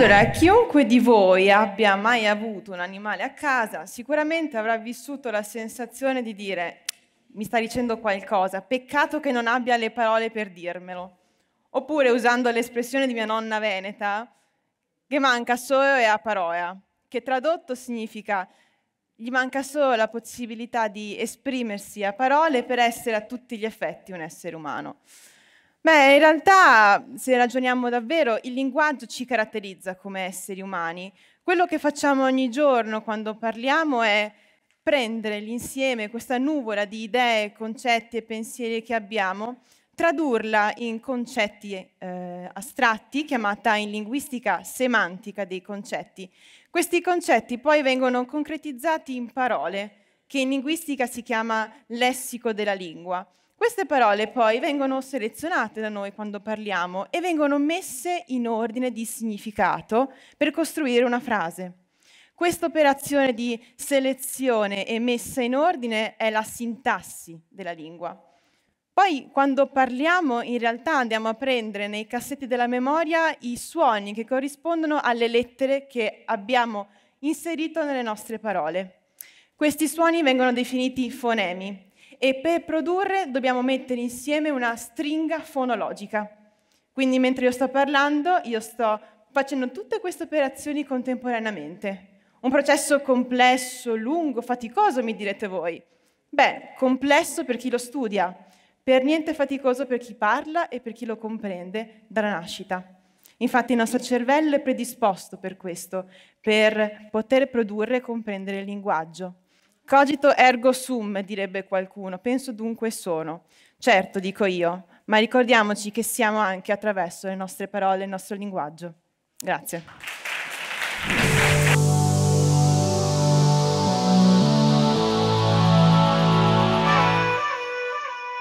Allora, chiunque di voi abbia mai avuto un animale a casa, sicuramente avrà vissuto la sensazione di dire mi sta dicendo qualcosa, peccato che non abbia le parole per dirmelo. Oppure, usando l'espressione di mia nonna veneta, che manca solo e a parola, che tradotto significa gli manca solo la possibilità di esprimersi a parole per essere a tutti gli effetti un essere umano. Beh, in realtà, se ragioniamo davvero, il linguaggio ci caratterizza come esseri umani. Quello che facciamo ogni giorno quando parliamo è prendere l'insieme, questa nuvola di idee, concetti e pensieri che abbiamo, tradurla in concetti eh, astratti, chiamata in linguistica semantica dei concetti. Questi concetti poi vengono concretizzati in parole, che in linguistica si chiama lessico della lingua. Queste parole poi vengono selezionate da noi quando parliamo e vengono messe in ordine di significato per costruire una frase. Questa operazione di selezione e messa in ordine è la sintassi della lingua. Poi quando parliamo in realtà andiamo a prendere nei cassetti della memoria i suoni che corrispondono alle lettere che abbiamo inserito nelle nostre parole. Questi suoni vengono definiti fonemi e per produrre dobbiamo mettere insieme una stringa fonologica. Quindi mentre io sto parlando, io sto facendo tutte queste operazioni contemporaneamente. Un processo complesso, lungo, faticoso, mi direte voi. Beh, complesso per chi lo studia, per niente faticoso per chi parla e per chi lo comprende dalla nascita. Infatti il nostro cervello è predisposto per questo, per poter produrre e comprendere il linguaggio. Cogito ergo sum, direbbe qualcuno, penso dunque sono. Certo, dico io, ma ricordiamoci che siamo anche attraverso le nostre parole, e il nostro linguaggio. Grazie.